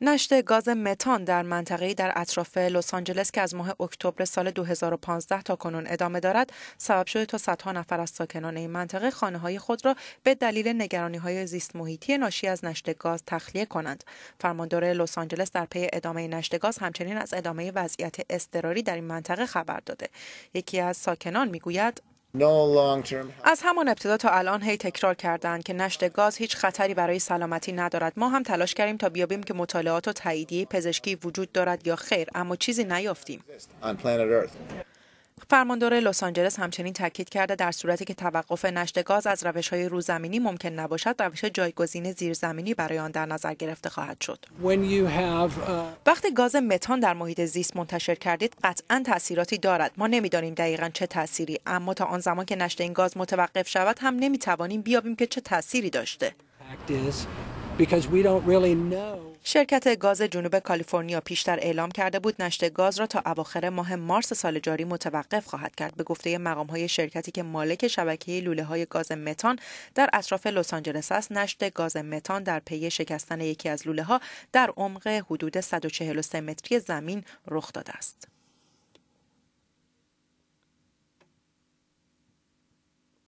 نشت گاز متان در منطقه‌ای در اطراف لس آنجلس که از ماه اکتبر سال 2015 تا کنون ادامه دارد سبب شده تا صدها نفر از ساکنان این منطقه خانه‌های خود را به دلیل نگرانی‌های های زیست محیطی ناشی از نشت گاز تخلیه کنند فرماندار لس آنجلس در پی ادامه نشت گاز همچنین از ادامه وضعیت اضطراری در این منطقه خبر داده یکی از ساکنان میگوید از همان ابتدا تا الان هی تکرار کردند که نشت گاز هیچ خطری برای سلامتی ندارد ما هم تلاش کردیم تا بیابیم که مطالعات و تاییدیه پزشکی وجود دارد یا خیر اما چیزی نیافتیم فرماندار لس آنجلس همچنین تاکید کرده در صورتی که توقف نشت گاز از روش های روزمینی ممکن نباشد روش جایگزین زیرزمینی برای آن در نظر گرفته خواهد شد uh, وقتی گاز متان در محیط زیست منتشر کردید قطعا تاثیراتی دارد ما نمیدانیم دقیقا چه تاثیری اما تا آن زمان که نشت این گاز متوقف شود هم نمیتوانیم بیابیم که چه تاثیری داشته شرکت گاز جنوب کالیفرنیا پیشتر اعلام کرده بود نشت گاز را تا اواخر ماه مارس سال جاری متوقف خواهد کرد به گفته مقام های شرکتی که مالک شبکه لوله های گاز متان در اطراف لس آنجلس است نشت گاز متان در پی شکستن یکی از لوله ها در عمق حدود 143 متری زمین رخ داده است